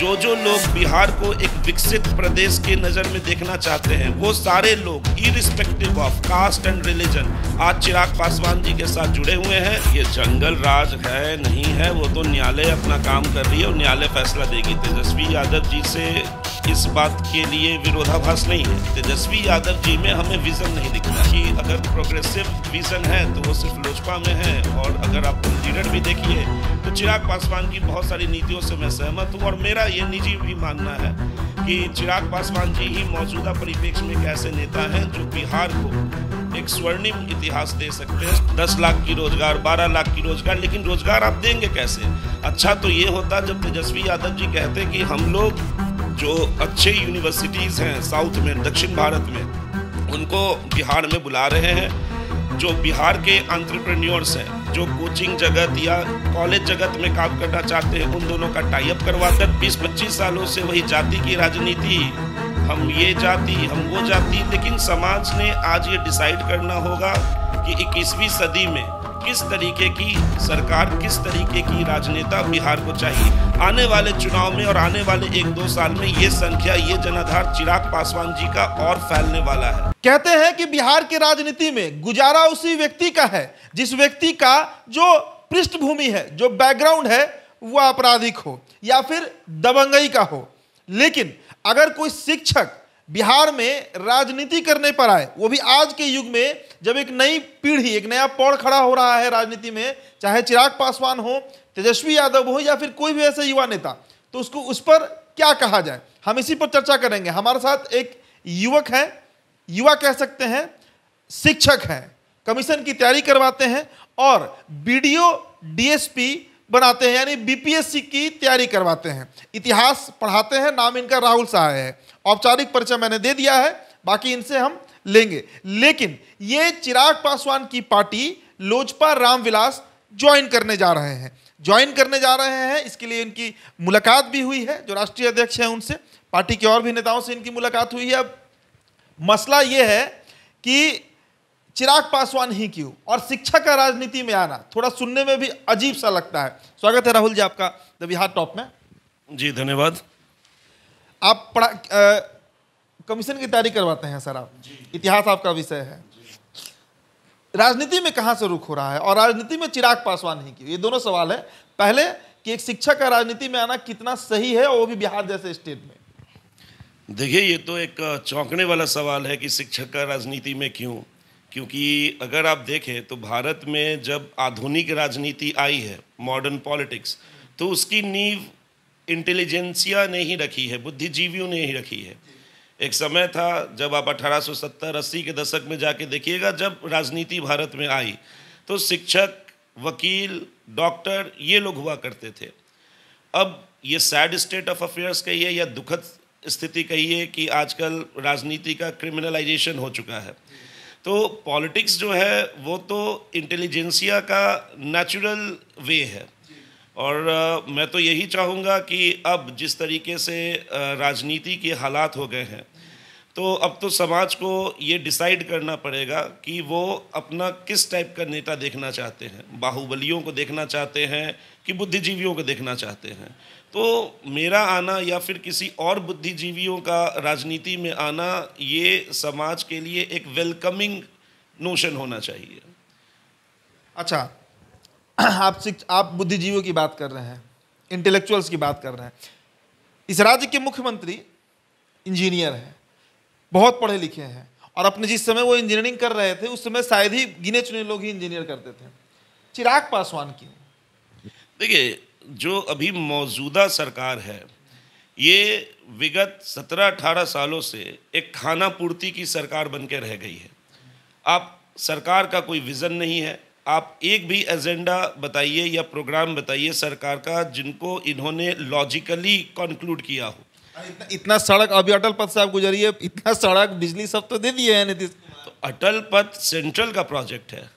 जो जो लोग बिहार को एक विकसित प्रदेश के नज़र में देखना चाहते हैं वो सारे लोग irrespective of caste and religion आज चिराग पासवान जी के साथ जुड़े हुए हैं ये जंगल राज है नहीं है वो तो न्यायालय अपना काम कर रही है और न्यायालय फैसला देगी तेजस्वी यादव जी से इस बात के लिए विरोधाभास नहीं है तेजस्वी यादव जी में हमें विजन नहीं दिखता कि अगर प्रोग्रेसिव विजन है तो वो सिर्फ लोजपा में है और अगर आप लीडर भी देखिए चिराग पासवान की बहुत सारी नीतियों से मैं सहमत हूँ और मेरा ये निजी भी मानना है कि चिराग पासवान जी ही मौजूदा परिप्रेक्ष्य में एक ऐसे नेता हैं जो बिहार को एक स्वर्णिम इतिहास दे सकते हैं दस लाख की रोजगार बारह लाख की रोजगार लेकिन रोजगार आप देंगे कैसे अच्छा तो ये होता जब तेजस्वी यादव जी कहते कि हम लोग जो अच्छे यूनिवर्सिटीज़ हैं साउथ में दक्षिण भारत में उनको बिहार में बुला रहे हैं जो बिहार के अंतरप्रेन्योर्स हैं जो कोचिंग जगत या कॉलेज जगत में काम करना चाहते हैं उन दोनों का टाइप करवाकर 20-25 सालों से वही जाति की राजनीति हम ये जाति हम वो जाति लेकिन समाज ने आज ये डिसाइड करना होगा कि इक्कीसवीं सदी में किस तरीके की सरकार किस तरीके की राजनेता बिहार को चाहिए आने वाले चुनाव में और आने वाले एक दो साल में ये संख्या ये जनाधार चिराग पासवान जी का और फैलने वाला है कहते हैं कि बिहार की राजनीति में गुजारा उसी व्यक्ति का है जिस व्यक्ति का जो पृष्ठभूमि है जो बैकग्राउंड है वह आपराधिक हो या फिर दबंगई का हो लेकिन अगर कोई शिक्षक बिहार में राजनीति करने पर आए वो भी आज के युग में जब एक नई पीढ़ी एक नया पौड़ खड़ा हो रहा है राजनीति में चाहे चिराग पासवान हो तेजस्वी यादव हो या फिर कोई भी ऐसे युवा नेता तो उसको उस पर क्या कहा जाए हम इसी पर चर्चा करेंगे हमारे साथ एक युवक है युवा कह सकते हैं शिक्षक हैं कमीशन की तैयारी करवाते हैं और बी डीएसपी बनाते हैं यानी बीपीएससी की तैयारी करवाते हैं इतिहास पढ़ाते हैं नाम इनका राहुल शाह है औपचारिक परिचय मैंने दे दिया है बाकी इनसे हम लेंगे लेकिन ये चिराग पासवान की पार्टी लोजपा रामविलास ज्वाइन करने जा रहे हैं ज्वाइन करने जा रहे हैं इसके लिए इनकी मुलाकात भी हुई है जो राष्ट्रीय अध्यक्ष हैं उनसे पार्टी के और भी नेताओं से इनकी मुलाकात हुई है अब मसला ये है कि चिराग पासवान ही क्यों और शिक्षा का राजनीति में आना थोड़ा सुनने में भी अजीब सा लगता है स्वागत है राहुल जी आपका द बिहार टॉप में जी धन्यवाद आप पढ़ा कमीशन की तैयारी करवाते हैं सर आप इतिहास आपका विषय है राजनीति में कहाँ से रुख हो रहा है और राजनीति में चिराग पासवान ही क्यों ये दोनों सवाल है पहले कि एक शिक्षक का राजनीति में आना कितना सही है और वो भी बिहार जैसे स्टेट में देखिए ये तो एक चौंकने वाला सवाल है कि शिक्षक का राजनीति में क्यों क्योंकि अगर आप देखें तो भारत में जब आधुनिक राजनीति आई है मॉडर्न पॉलिटिक्स तो उसकी नींव इंटेलिजेंसिया ने ही रखी है बुद्धिजीवियों ने ही रखी है एक समय था जब आप 1870 अस्सी के दशक में जाके देखिएगा जब राजनीति भारत में आई तो शिक्षक वकील डॉक्टर ये लोग हुआ करते थे अब ये सैड स्टेट ऑफ अफेयर्स कहिए या दुखद स्थिति कहिए कि आजकल राजनीति का क्रिमिनलाइजेशन हो चुका है तो पॉलिटिक्स जो है वो तो इंटेलिजेंसिया का नेचुरल वे है और आ, मैं तो यही चाहूँगा कि अब जिस तरीके से राजनीति के हालात हो गए हैं तो अब तो समाज को ये डिसाइड करना पड़ेगा कि वो अपना किस टाइप का नेता देखना चाहते हैं बाहुबलियों को देखना चाहते हैं कि बुद्धिजीवियों को देखना चाहते हैं तो मेरा आना या फिर किसी और बुद्धिजीवियों का राजनीति में आना ये समाज के लिए एक वेलकमिंग नोशन होना चाहिए अच्छा आप शिक्ष आप बुद्धिजीवियों की बात कर रहे हैं इंटेलेक्चुअल्स की बात कर रहे हैं इस राज्य के मुख्यमंत्री इंजीनियर हैं बहुत पढ़े लिखे हैं और अपने जिस समय वो इंजीनियरिंग कर रहे थे उस समय शायद ही गिने चुने लोग ही इंजीनियर करते थे चिराग पासवान की देखिए जो अभी मौजूदा सरकार है ये विगत सत्रह अठारह सालों से एक खाना पूर्ति की सरकार बन के रह गई है आप सरकार का कोई विज़न नहीं है आप एक भी एजेंडा बताइए या प्रोग्राम बताइए सरकार का जिनको इन्होंने लॉजिकली कंक्लूड किया हो इतना, इतना सड़क अभी अटल पथ से आप गुजरिए इतना सड़क बिजली सब तो दे दिए हैं नीतीश तो अटल पथ सेंट्रल का प्रोजेक्ट है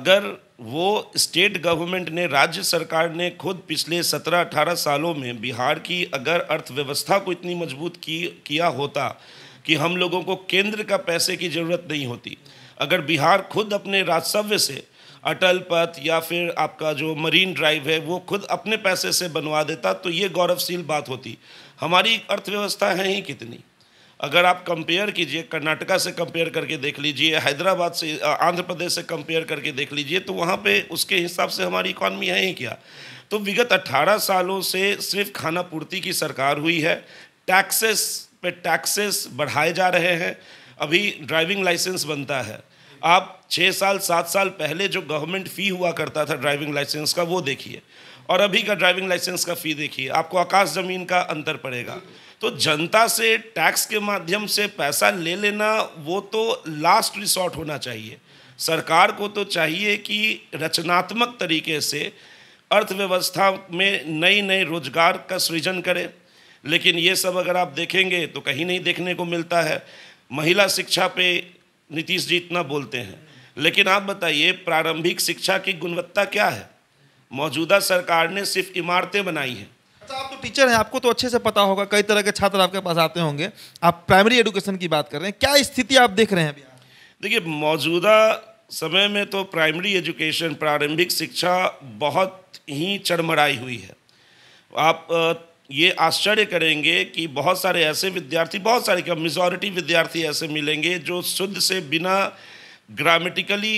अगर वो स्टेट गवर्नमेंट ने राज्य सरकार ने खुद पिछले सत्रह अठारह सालों में बिहार की अगर अर्थव्यवस्था को इतनी मजबूत की किया होता कि हम लोगों को केंद्र का पैसे की ज़रूरत नहीं होती अगर बिहार खुद अपने राजस्व से अटल पथ या फिर आपका जो मरीन ड्राइव है वो खुद अपने पैसे से बनवा देता तो ये गौरवशील बात होती हमारी अर्थव्यवस्था है ही कितनी अगर आप कंपेयर कीजिए कर्नाटका से कंपेयर करके देख लीजिए हैदराबाद से आंध्र प्रदेश से कंपेयर करके देख लीजिए तो वहाँ पे उसके हिसाब से हमारी इकॉनमी है ही क्या तो विगत 18 सालों से सिर्फ खाना पूर्ति की सरकार हुई है टैक्सेस पे टैक्सेस बढ़ाए जा रहे हैं अभी ड्राइविंग लाइसेंस बनता है आप छः साल सात साल पहले जो गवर्नमेंट फ़ी हुआ करता था ड्राइविंग लाइसेंस का वो देखिए और अभी का ड्राइविंग लाइसेंस का फ़ी देखिए आपको आकाश ज़मीन का अंतर पड़ेगा तो जनता से टैक्स के माध्यम से पैसा ले लेना वो तो लास्ट रिसोर्ट होना चाहिए सरकार को तो चाहिए कि रचनात्मक तरीके से अर्थव्यवस्था में नए नए रोजगार का सृजन करें लेकिन ये सब अगर आप देखेंगे तो कहीं नहीं देखने को मिलता है महिला शिक्षा पे नीतीश जी इतना बोलते हैं लेकिन आप बताइए प्रारंभिक शिक्षा की गुणवत्ता क्या है मौजूदा सरकार ने सिर्फ इमारतें बनाई हैं अच्छा आप तो टीचर हैं आपको तो अच्छे से पता होगा कई तरह के छात्र आपके पास आते होंगे आप प्राइमरी एडुकेशन की बात कर रहे हैं क्या स्थिति आप देख रहे हैं अभी देखिए मौजूदा समय में तो प्राइमरी एजुकेशन प्रारंभिक शिक्षा बहुत ही चरमराई हुई है आप ये आश्चर्य करेंगे कि बहुत सारे ऐसे विद्यार्थी बहुत सारे क्या मेजोरिटी विद्यार्थी ऐसे मिलेंगे जो शुद्ध से बिना ग्रामेटिकली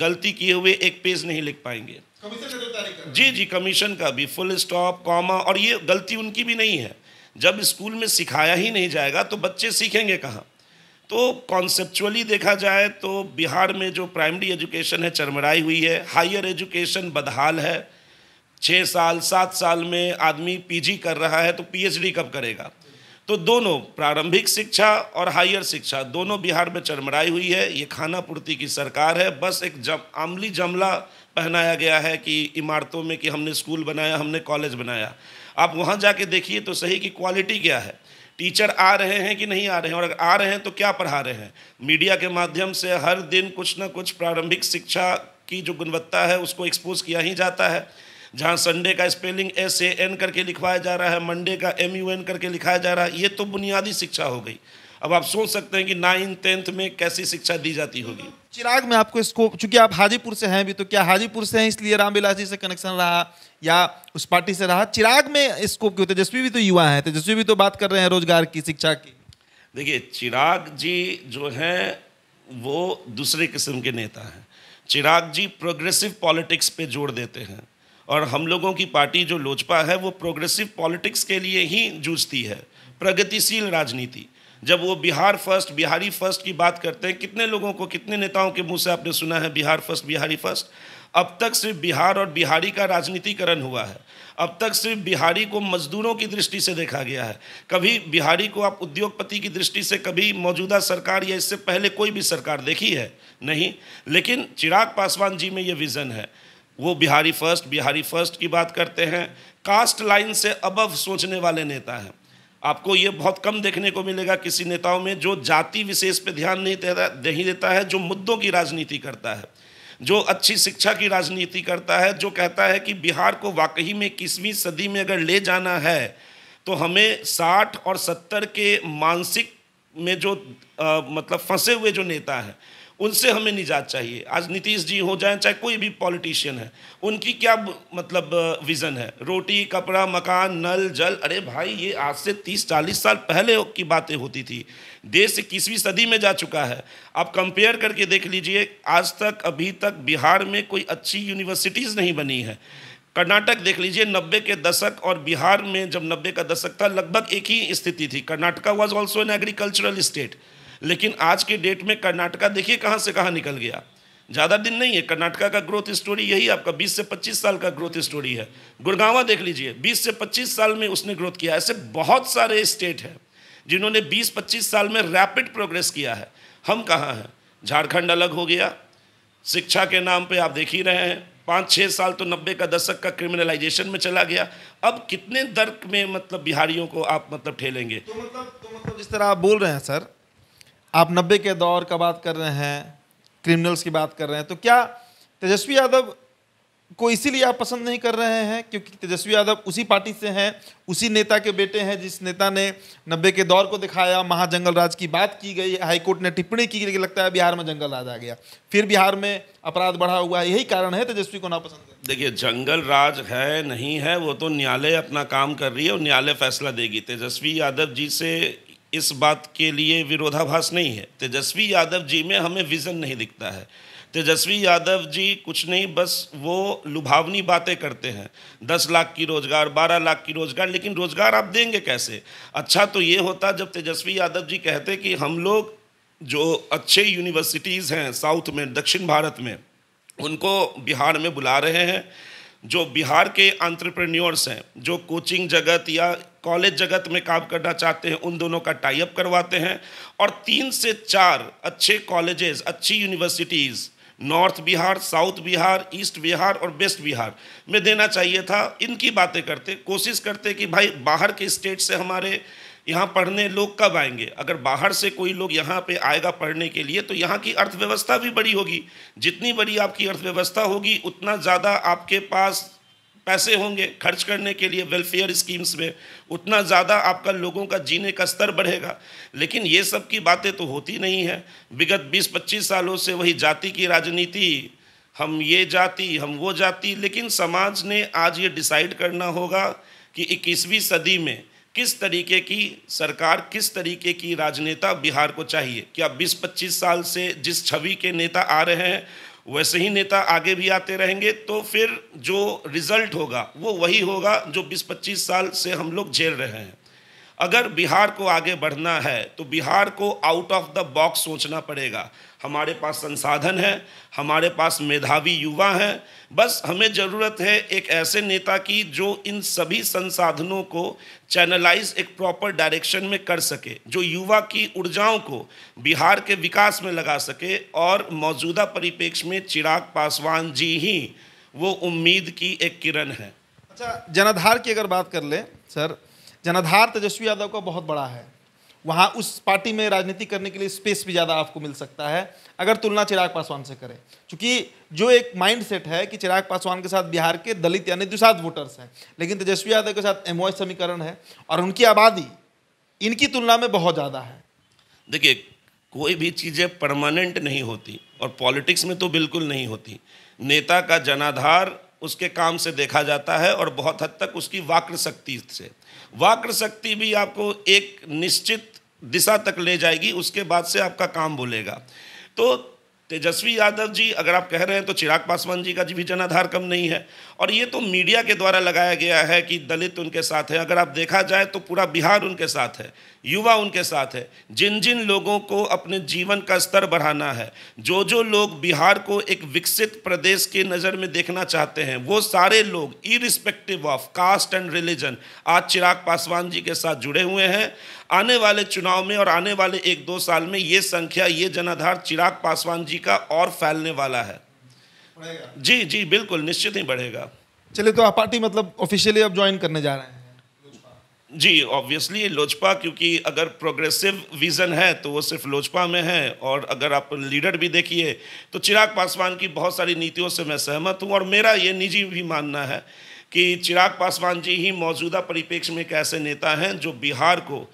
गलती किए हुए एक पेज नहीं लिख पाएंगे तो जी जी कमीशन का भी फुल स्टॉप कॉमा और ये गलती उनकी भी नहीं है जब स्कूल में सिखाया ही नहीं जाएगा तो बच्चे सीखेंगे कहाँ तो कॉन्सेप्चुअली देखा जाए तो बिहार में जो प्राइमरी एजुकेशन है चरमराई हुई है हायर एजुकेशन बदहाल है छः साल सात साल में आदमी पीजी कर रहा है तो पीएचडी कब करेगा तो दोनों प्रारंभिक शिक्षा और हायर शिक्षा दोनों बिहार में चरमराई हुई है ये खाना पूर्ति की सरकार है बस एक जम आमली जमला पहनाया गया है कि इमारतों में कि हमने स्कूल बनाया हमने कॉलेज बनाया आप वहाँ जाके देखिए तो सही कि क्वालिटी क्या है टीचर आ रहे हैं कि नहीं आ रहे हैं और अगर आ रहे हैं तो क्या पढ़ा रहे हैं मीडिया के माध्यम से हर दिन कुछ ना कुछ प्रारंभिक शिक्षा की जो गुणवत्ता है उसको एक्सपोज किया ही जाता है जहाँ संडे का स्पेलिंग एस ए एन करके लिखवाया जा रहा है मंडे का एम यू एन करके लिखाया जा रहा है ये तो बुनियादी शिक्षा हो गई अब आप सोच सकते हैं कि नाइन टेंथ में कैसी शिक्षा दी जाती होगी चिराग में आपको स्कोप चूंकि आप हाजीपुर से हैं भी तो क्या हाजीपुर से हैं इसलिए रामविलास जी से कनेक्शन रहा या उस पार्टी से रहा चिराग में स्कोप क्यों तेजस्वी भी तो युवा हैं तेजस्वी भी तो बात कर रहे हैं रोजगार की शिक्षा की देखिए चिराग जी जो हैं वो दूसरे किस्म के नेता हैं चिराग जी प्रोग्रेसिव पॉलिटिक्स पे जोड़ देते हैं और हम लोगों की पार्टी जो लोजपा है वो प्रोग्रेसिव पॉलिटिक्स के लिए ही जूझती है प्रगतिशील राजनीति जब वो बिहार फर्स्ट बिहारी फर्स्ट की बात करते हैं कितने लोगों को कितने नेताओं के मुंह से आपने सुना है बिहार फर्स्ट बिहारी फर्स्ट अब तक सिर्फ बिहार और बिहारी का राजनीतिकरण हुआ है अब तक सिर्फ बिहारी को मजदूरों की दृष्टि से देखा गया है कभी बिहारी को आप उद्योगपति की दृष्टि से कभी मौजूदा सरकार या इससे पहले कोई भी सरकार देखी है नहीं लेकिन चिराग पासवान जी में ये विज़न है वो बिहारी फर्स्ट बिहारी फर्स्ट की बात करते हैं कास्ट लाइन से अबव सोचने वाले नेता हैं आपको ये बहुत कम देखने को मिलेगा किसी नेताओं में जो जाति विशेष पे ध्यान नहीं देता नहीं देता है जो मुद्दों की राजनीति करता है जो अच्छी शिक्षा की राजनीति करता है जो कहता है कि बिहार को वाकई में इक्कीसवीं सदी में अगर ले जाना है तो हमें साठ और सत्तर के मानसिक में जो आ, मतलब फंसे हुए जो नेता हैं उनसे हमें निजात चाहिए आज नीतीश जी हो जाए चाहे कोई भी पॉलिटिशियन है उनकी क्या मतलब विज़न है रोटी कपड़ा मकान नल जल अरे भाई ये आज से तीस चालीस साल पहले की बातें होती थी देश इक्कीसवीं सदी में जा चुका है आप कंपेयर करके देख लीजिए आज तक अभी तक बिहार में कोई अच्छी यूनिवर्सिटीज़ नहीं बनी है कर्नाटक देख लीजिए नब्बे के दशक और बिहार में जब नब्बे का दशक था लगभग एक ही स्थिति थी Karnataka was also an agricultural state लेकिन आज के डेट में कर्नाटका देखिए कहाँ से कहाँ निकल गया ज़्यादा दिन नहीं है कर्नाटका का ग्रोथ स्टोरी यही आपका 20 से 25 साल का ग्रोथ स्टोरी है गुड़गावा देख लीजिए 20 से 25 साल में उसने ग्रोथ किया ऐसे बहुत सारे स्टेट हैं जिन्होंने 20-25 साल में रैपिड प्रोग्रेस किया है हम कहाँ हैं झारखंड अलग हो गया शिक्षा के नाम पे आप देख ही रहे हैं पाँच छः साल तो नब्बे का दशक का क्रिमिनलाइजेशन में चला गया अब कितने दर्क में मतलब बिहारियों को आप मतलब ठेलेंगे तो मतलब तो मतलब जिस तरह आप बोल रहे हैं सर आप नब्बे के दौर का बात कर रहे हैं क्रिमिनल्स की बात कर रहे हैं तो क्या तेजस्वी यादव को इसीलिए आप पसंद नहीं कर रहे हैं क्योंकि तेजस्वी यादव उसी पार्टी से हैं उसी नेता के बेटे हैं जिस नेता ने नब्बे के दौर को दिखाया महाजंगल राज की बात की गई हाईकोर्ट ने टिप्पणी की लेकिन लगता है बिहार में जंगल राज आ गया फिर बिहार में अपराध बढ़ा हुआ है यही कारण है तेजस्वी को नापसंद देखिए जंगल राज है नहीं है वो तो न्यायालय अपना काम कर रही है और न्यायालय फैसला देगी तेजस्वी यादव जी से इस बात के लिए विरोधाभास नहीं है तेजस्वी यादव जी में हमें विज़न नहीं दिखता है तेजस्वी यादव जी कुछ नहीं बस वो लुभावनी बातें करते हैं दस लाख की रोज़गार बारह लाख की रोज़गार लेकिन रोज़गार आप देंगे कैसे अच्छा तो ये होता जब तेजस्वी यादव जी कहते कि हम लोग जो अच्छे यूनिवर्सिटीज़ हैं साउथ में दक्षिण भारत में उनको बिहार में बुला रहे हैं जो बिहार के आंट्रप्रन्योर्स हैं जो कोचिंग जगत या कॉलेज जगत में काम करना चाहते हैं उन दोनों का टाइप करवाते हैं और तीन से चार अच्छे कॉलेजेस अच्छी universities north Bihar south Bihar east Bihar और वेस्ट बिहार में देना चाहिए था इनकी बातें करते कोशिश करते कि भाई बाहर के स्टेट से हमारे यहाँ पढ़ने लोग कब आएंगे अगर बाहर से कोई लोग यहाँ पे आएगा पढ़ने के लिए तो यहाँ की अर्थव्यवस्था भी बड़ी होगी जितनी बड़ी आपकी अर्थव्यवस्था होगी उतना ज़्यादा आपके पास पैसे होंगे खर्च करने के लिए वेलफेयर स्कीम्स में उतना ज़्यादा आपका लोगों का जीने का स्तर बढ़ेगा लेकिन ये सब की बातें तो होती नहीं है विगत 20-25 सालों से वही जाति की राजनीति हम ये जाति हम वो जाति लेकिन समाज ने आज ये डिसाइड करना होगा कि 21वीं सदी में किस तरीके की सरकार किस तरीके की राजनेता बिहार को चाहिए क्या 20-25 साल से जिस छवि के नेता आ रहे हैं वैसे ही नेता आगे भी आते रहेंगे तो फिर जो रिज़ल्ट होगा वो वही होगा जो 20-25 साल से हम लोग झेल रहे हैं अगर बिहार को आगे बढ़ना है तो बिहार को आउट ऑफ द बॉक्स सोचना पड़ेगा हमारे पास संसाधन है हमारे पास मेधावी युवा हैं बस हमें ज़रूरत है एक ऐसे नेता की जो इन सभी संसाधनों को चैनलाइज एक प्रॉपर डायरेक्शन में कर सके जो युवा की ऊर्जाओं को बिहार के विकास में लगा सके और मौजूदा परिप्रेक्ष्य में चिराग पासवान जी ही वो उम्मीद की एक किरण है अच्छा जनाधार की अगर बात कर लें सर जनाधार तेजस्वी यादव का बहुत बड़ा है वहाँ उस पार्टी में राजनीति करने के लिए स्पेस भी ज़्यादा आपको मिल सकता है अगर तुलना चिराग पासवान से करें क्योंकि जो एक माइंड सेट है कि चिराग पासवान के साथ बिहार के दलित यानी दुसात वोटर्स हैं लेकिन तेजस्वी यादव के साथ एमओएस समीकरण है और उनकी आबादी इनकी तुलना में बहुत ज़्यादा है देखिए कोई भी चीज़ें परमानेंट नहीं होती और पॉलिटिक्स में तो बिल्कुल नहीं होती नेता का जनाधार उसके काम से देखा जाता है और बहुत हद तक उसकी वाक्र शक्ति से वाक्र शक्ति भी आपको एक निश्चित दिशा तक ले जाएगी उसके बाद से आपका काम बोलेगा तो तेजस्वी यादव जी अगर आप कह रहे हैं तो चिराग पासवान जी का जी भी जनाधार कम नहीं है और ये तो मीडिया के द्वारा लगाया गया है कि दलित उनके साथ है अगर आप देखा जाए तो पूरा बिहार उनके साथ है युवा उनके साथ है जिन जिन लोगों को अपने जीवन का स्तर बढ़ाना है जो जो लोग बिहार को एक विकसित प्रदेश के नज़र में देखना चाहते हैं वो सारे लोग irrespective of caste and religion आज चिराग पासवान जी के साथ जुड़े हुए हैं आने वाले चुनाव में और आने वाले एक दो साल में ये संख्या ये जनाधार चिराग पासवान जी का और फैलने वाला है जी जी बिल्कुल निश्चित ही बढ़ेगा चलिए तो आप पार्टी मतलब ऑफिशियली अब ज्वाइन करने जा रहे हैं जी ऑब्वियसली लोजपा क्योंकि अगर प्रोग्रेसिव विज़न है तो वो सिर्फ लोजपा में है और अगर आप लीडर भी देखिए तो चिराग पासवान की बहुत सारी नीतियों से मैं सहमत हूँ और मेरा ये निजी भी मानना है कि चिराग पासवान जी ही मौजूदा परिप्रेक्ष्य में एक ऐसे नेता हैं जो बिहार को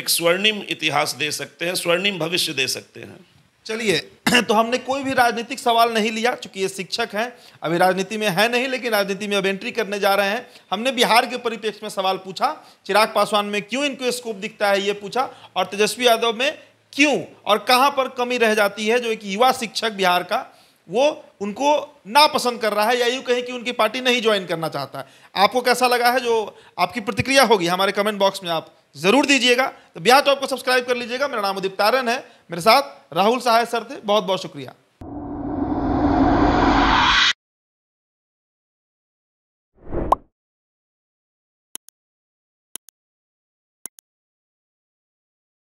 एक स्वर्णिम इतिहास दे सकते हैं स्वर्णिम भविष्य दे सकते हैं चलिए तो हमने कोई भी राजनीतिक सवाल नहीं लिया चूंकि ये शिक्षक हैं अभी राजनीति में है नहीं लेकिन राजनीति में अब एंट्री करने जा रहे हैं हमने बिहार के परिप्रेक्ष्य में सवाल पूछा चिराग पासवान में क्यों इनको स्कोप दिखता है ये पूछा और तेजस्वी यादव में क्यों और कहाँ पर कमी रह जाती है जो एक युवा शिक्षक बिहार का वो उनको नापसंद कर रहा है या यूँ कहें कि उनकी पार्टी नहीं ज्वाइन करना चाहता है आपको कैसा लगा है जो आपकी प्रतिक्रिया होगी हमारे कमेंट बॉक्स में आप ज़रूर दीजिएगा तो ब्याह टॉप तो को सब्सक्राइब कर लीजिएगा मेरा नाम उदीप तारन है मेरे साथ राहुल सहाय सर थे बहुत बहुत शुक्रिया